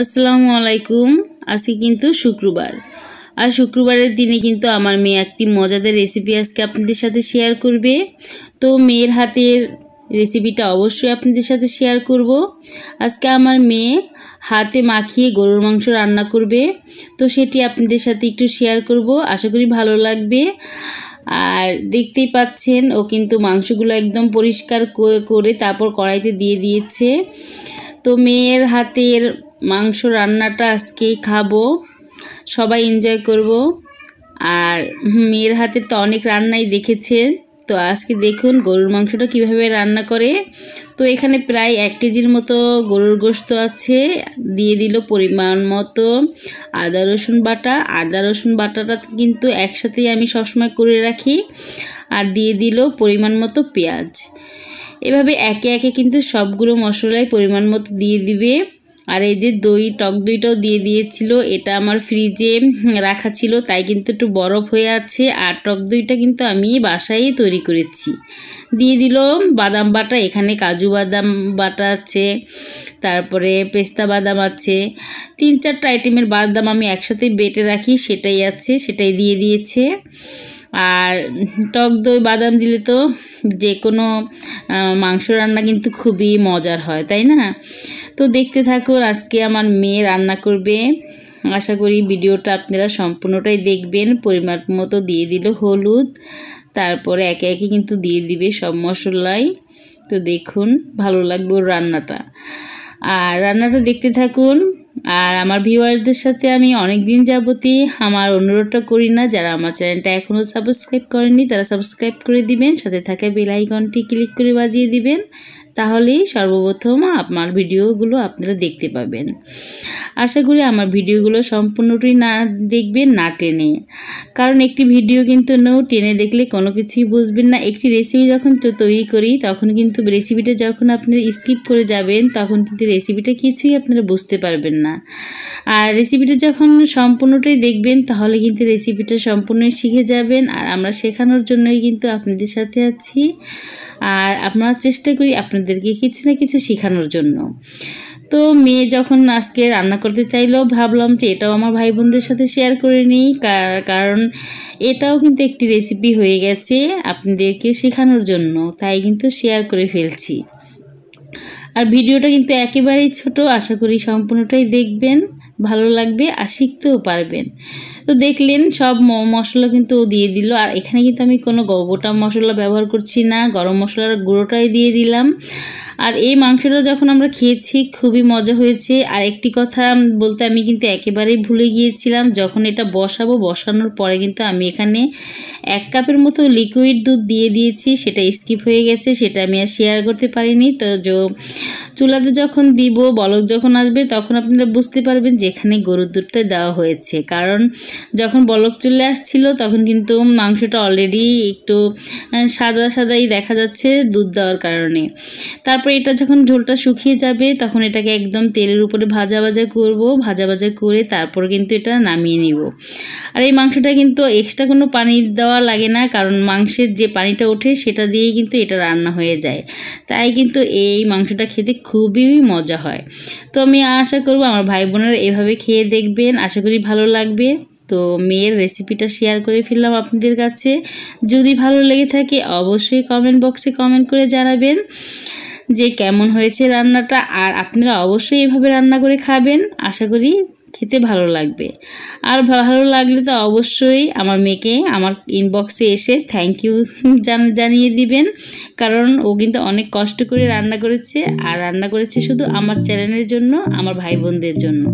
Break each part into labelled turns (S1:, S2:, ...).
S1: আসসালামু আলাইকুম আজকে কিন্তু শুক্রবার আর শুক্রবারের দিনে কিন্তু আমার মেয়ে একটি মজাদার রেসিপি আজকে আপনাদের সাথে শেয়ার করবে তো মেয়ের হাতের রেসিপিটা অবশ্যই আপনাদের সাথে শেয়ার করব আজকে আমার মেয়ে হাতে মাখিয়ে গরুর মাংস রান্না করবে তো সেটি আপনাদের সাথে একটু শেয়ার করব আশা করি ভালো লাগবে আর দেখতেই পাচ্ছেন ও কিন্তু মাংসগুলো একদম পরিষ্কার করে তারপর কড়াইতে দিয়ে দিয়েছে তো মেয়ের হাতের মাংস রান্নাটা আজকেই খাবো সবাই এনজয় করব আর মেয়ের হাতের তো অনেক রান্নাই দেখেছেন তো আজকে দেখুন গরুর মাংসটা কিভাবে রান্না করে তো এখানে প্রায় এক কেজির মতো গরুর গোস্ত আছে দিয়ে দিল পরিমাণ মতো আদা রসুন বাটা আদা রসুন বাটাটা কিন্তু একসাথেই আমি সবসময় করে রাখি আর দিয়ে দিল পরিমাণ মতো পেঁয়াজ এভাবে একে একে কিন্তু সবগুলো মশলাই পরিমাণ মতো দিয়ে দিবে আর এই যে দই টক দইটাও দিয়ে দিয়েছিল এটা আমার ফ্রিজে রাখা ছিল তাই কিন্তু একটু বরফ হয়ে আছে আর টক দইটা কিন্তু আমি বাসায় তৈরি করেছি দিয়ে দিল বাদাম বাটা এখানে কাজু বাদাম বাটা আছে তারপরে পেস্তা বাদাম আছে তিন চারটা আইটেমের বাদাম আমি একসাথে বেটে রাখি সেটাই আছে সেটাই দিয়ে দিয়েছে আর টক দই বাদাম দিলে তো যে কোনো মাংস রান্না কিন্তু খুবই মজার হয় তাই না তো দেখতে থাকুন আজকে আমার মেয়ে রান্না করবে আশা করি ভিডিওটা আপনারা সম্পূর্ণটাই দেখবেন পরিমাণ মতো দিয়ে দিল হলুদ তারপরে একে একে কিন্তু দিয়ে দিবে সব মশলাই তো দেখুন ভালো লাগবে রান্নাটা আর রান্নাটা দেখতে থাকুন আর আমার ভিউয়ার্সদের সাথে আমি অনেক দিন যাবতই আমার অনুরোধটা করি না যারা আমার চ্যানেলটা এখনও সাবস্ক্রাইব করেননি তারা সাবস্ক্রাইব করে দিবেন সাথে থাকা বেল আইকনটি ক্লিক করে বাজিয়ে দিবেন তাহলেই সর্বপ্রথম আমার ভিডিওগুলো আপনারা দেখতে পাবেন আশা করি আমার ভিডিওগুলো সম্পূর্ণটি না দেখবেন না টেনে কারণ একটি ভিডিও কিন্তু নেও টেনে দেখলে কোনো কিছুই বুঝবেন না একটি রেসিপি যখন তো তৈরি করি তখন কিন্তু রেসিপিটা যখন আপনি স্কিপ করে যাবেন তখন কিন্তু রেসিপিটা কিছুই আপনারা বুঝতে পারবেন না আর রেসিপিটা যখন সম্পূর্ণটাই দেখবেন তাহলে কিন্তু রেসিপিটা সম্পূর্ণই শিখে যাবেন আর আমরা শেখানোর জন্যই কিন্তু আপনাদের সাথে আছি আর আমরা চেষ্টা করি আপনাদেরকে কিছু না কিছু শেখানোর জন্য তো মেয়ে যখন আজকে রান্না করতে চাইলো ভাবলাম যে এটাও আমার ভাই বোনদের সাথে শেয়ার করে নিই কারণ এটাও কিন্তু একটি রেসিপি হয়ে গেছে আপনাদেরকে শেখানোর জন্য তাই কিন্তু শেয়ার করে ফেলছি আর ভিডিওটা কিন্তু একেবারেই ছোট আশা করি সম্পূর্ণটাই দেখবেন ভালো লাগবে আর শিখতেও পারবেন তো দেখলেন সব মশলা কিন্তু দিয়ে দিল আর এখানে কিন্তু আমি কোনো গোটা মশলা ব্যবহার করছি না গরম মশলার গুঁড়োটাই দিয়ে দিলাম আর এই মাংসটা যখন আমরা খেয়েছি খুবই মজা হয়েছে আর একটি কথা বলতে আমি কিন্তু একেবারেই ভুলে গিয়েছিলাম যখন এটা বসাবো বসানোর পরে কিন্তু আমি এখানে এক কাপের মতো লিকুইড দুধ দিয়ে দিয়েছি সেটা স্কিপ হয়ে গেছে সেটা আমি আর শেয়ার করতে পারিনি তো চুলাতে যখন দিব বলক যখন আসবে তখন আপনারা বুঝতে পারবেন যেখানে গরুর দুধটা দেওয়া হয়েছে কারণ যখন বলক চলে আসছিল তখন কিন্তু মাংসটা অলরেডি একটু সাদা সাদাই দেখা যাচ্ছে দুধ দেওয়ার কারণে তারপর এটা যখন ঝোলটা শুকিয়ে যাবে তখন এটাকে একদম তেলের উপরে ভাজা ভাজা করব ভাজা ভাজা করে তারপর কিন্তু এটা নামিয়ে নিব আর এই মাংসটা কিন্তু এক্সট্রা কোনো পানি দেওয়া লাগে না কারণ মাংসের যে পানিটা ওঠে সেটা দিয়েই কিন্তু এটা রান্না হয়ে যায় তাই কিন্তু এই মাংসটা খেতে খুবই মজা হয় তো আমি আশা করব আমার ভাই বোনেরা এভাবে খেয়ে দেখবেন আশা করি ভালো লাগবে তো মেয়ের রেসিপিটা শেয়ার করে ফেললাম আপনাদের কাছে যদি ভালো লেগে থাকে অবশ্যই কমেন্ট বক্সে কমেন্ট করে জানাবেন যে কেমন হয়েছে রান্নাটা আর আপনারা অবশ্যই এভাবে রান্না করে খাবেন আশা করি খেতে ভালো লাগবে আর ভালো লাগলে তো অবশ্যই আমার মেয়েকে আমার ইনবক্সে এসে থ্যাংক ইউ জানিয়ে দিবেন কারণ ও কিন্তু অনেক কষ্ট করে রান্না করেছে আর রান্না করেছে শুধু আমার চ্যানেলের জন্য আমার ভাই বোনদের জন্য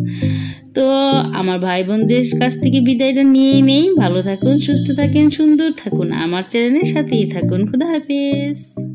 S1: তো আমার ভাই বোনদের কাছ থেকে বিদায়টা নিয়েই নেই ভালো থাকুন সুস্থ থাকেন সুন্দর থাকুন আমার চ্যানেলের সাথেই থাকুন খুদা হাফিজ